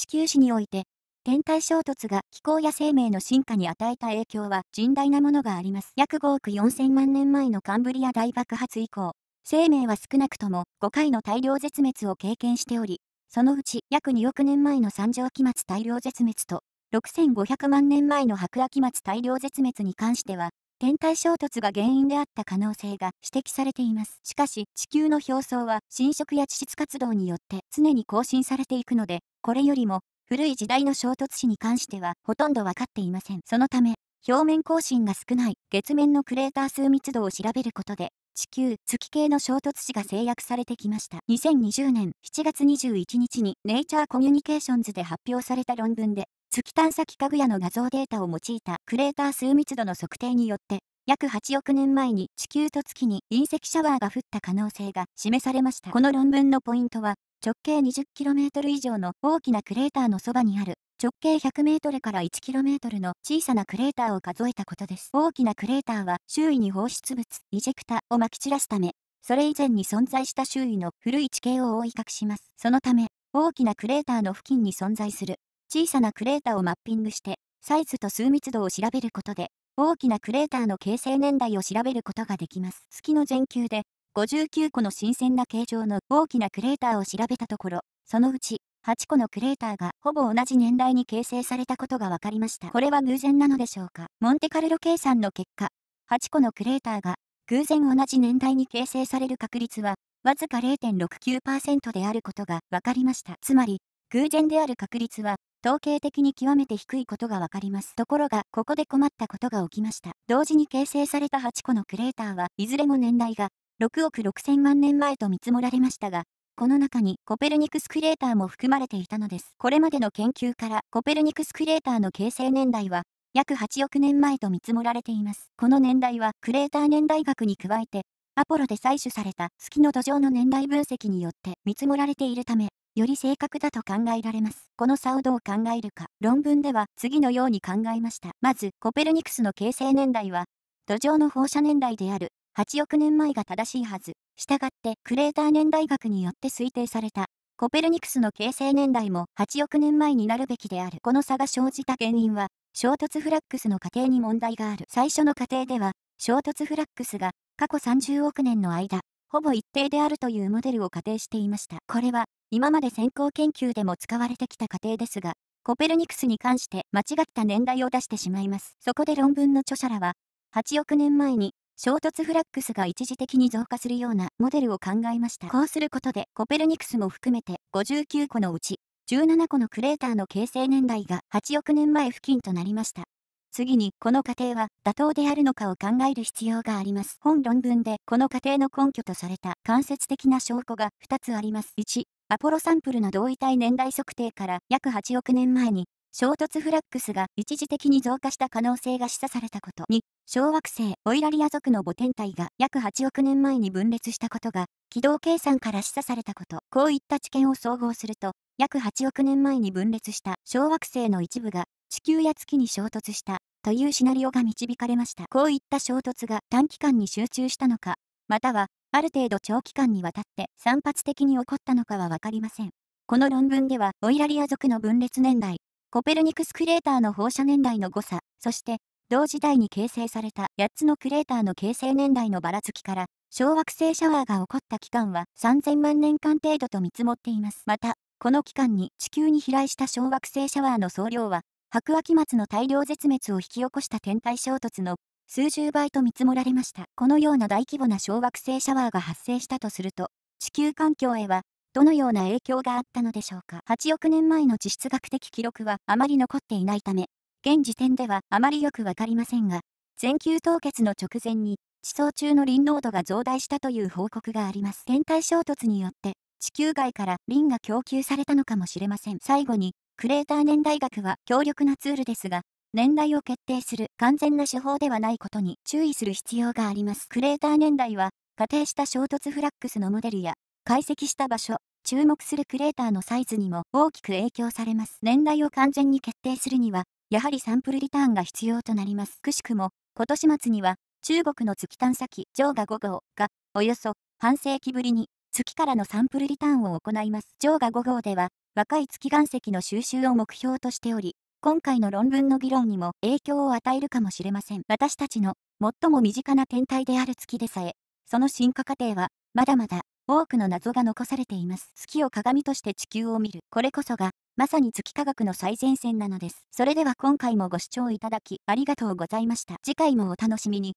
地球史において、天体衝突が気候や生命の進化に与えた影響は甚大なものがあります。約5億4000万年前のカンブリア大爆発以降、生命は少なくとも5回の大量絶滅を経験しており、そのうち約2億年前の三畳期末大量絶滅と、6500万年前の白亜紀末大量絶滅に関しては、天体衝突が原因であった可能性が指摘されています。しかし、地球の表層は侵食や地質活動によって常に更新されていくので、これよりも古い時代の衝突史に関してはほとんど分かっていません。そのため、表面更新が少ない月面のクレーター数密度を調べることで地球月系の衝突子が制約されてきました2020年7月21日にネイチャーコミュニケーションズで発表された論文で月探査機かぐやの画像データを用いたクレーター数密度の測定によって約8億年前に地球と月に隕石シャワーが降った可能性が示されましたこの論文のポイントは直径 20km 以上の大きなクレーターのそばにある直径 100m から 1km の小さなクレーターを数えたことです。大きなクレーターは周囲に放出物、イジェクタをまき散らすため、それ以前に存在した周囲の古い地形を覆い隠します。そのため、大きなクレーターの付近に存在する小さなクレーターをマッピングして、サイズと数密度を調べることで、大きなクレーターの形成年代を調べることができます。月の全球で59個の新鮮な形状の大きなクレーターを調べたところ、そのうち8個のクレーターがほぼ同じ年代に形成されたことが分かりました。これは偶然なのでしょうかモンテカルロ計算の結果、8個のクレーターが偶然同じ年代に形成される確率は、わずか0.69%であることが分かりました。つまり、偶然である確率は、統計的に極めて低いことが分かります。ところが、ここで困ったことが起きました。同時に形成された8個のクレーターは、いずれも年代が6億6000万年前と見積もられましたが、この中にコペルニクスクレーターも含まれていたのです。これまでの研究からコペルニクスクレーターの形成年代は約8億年前と見積もられています。この年代はクレーター年代学に加えて、アポロで採取された月の土壌の年代分析によって見積もられているため、より正確だと考えられます。この差をどう考えるか、論文では次のように考えました。まず、コペルニクスの形成年代は、土壌の放射年代である8億年前が正しいはず。したがって、クレーター年代学によって推定された。コペルニクスの形成年代も8億年前になるべきである。この差が生じた原因は、衝突フラックスの過程に問題がある。最初の過程では、衝突フラックスが過去30億年の間、ほぼ一定であるというモデルを仮定していました。これは、今まで先行研究でも使われてきた過程ですが、コペルニクスに関して間違った年代を出してしまいます。そこで論文の著者らは、8億年前に衝突フラックスが一時的に増加するようなモデルを考えました。こうすることで、コペルニクスも含めて59個のうち、17個のクレーターの形成年代が8億年前付近となりました。次に、この過程は妥当であるのかを考える必要があります。本論文で、この過程の根拠とされた間接的な証拠が2つあります。1、アポロサンプルの同位体年代測定から約8億年前に衝突フラックスが一時的に増加した可能性が示唆されたことに、小惑星オイラリア族の母天体が約8億年前に分裂したことが、軌道計算から示唆されたこと、こういった知見を総合すると、約8億年前に分裂した小惑星の一部が地球や月に衝突したというシナリオが導かれました。こういった衝突が短期間に集中したのか、またはある程度長期間にわたって散発的に起こったのかは分かりません。この論文ではオイラリア族の分裂年代コペルニクスクレーターの放射年代の誤差、そして、同時代に形成された8つのクレーターの形成年代のばらつきから、小惑星シャワーが起こった期間は3000万年間程度と見積もっています。また、この期間に地球に飛来した小惑星シャワーの総量は、白亜紀末の大量絶滅を引き起こした天体衝突の数十倍と見積もられました。このような大規模な小惑星シャワーが発生したとすると、地球環境へはどのような影響があったのでしょうか8億年前の地質学的記録はあまり残っていないため現時点ではあまりよくわかりませんが全球凍結の直前に地層中の林濃度が増大したという報告があります天体衝突によって地球外からリンが供給されたのかもしれません最後にクレーター年代学は強力なツールですが年代を決定する完全な手法ではないことに注意する必要がありますクレーター年代は仮定した衝突フラックスのモデルや解析した場所、注目するクレーターのサイズにも大きく影響されます。年代を完全に決定するには、やはりサンプルリターンが必要となります。くしくも、今年末には、中国の月探査機、ジョーガ5号が、およそ半世紀ぶりに、月からのサンプルリターンを行います。ジョーガ5号では、若い月岩石の収集を目標としており、今回の論文の議論にも影響を与えるかもしれません。私たちの最も身近な天体である月でさえ、その進化過程はまだまだ多くの謎が残されています。月を鏡として地球を見る。これこそが、まさに月科学の最前線なのです。それでは今回もご視聴いただき、ありがとうございました。次回もお楽しみに。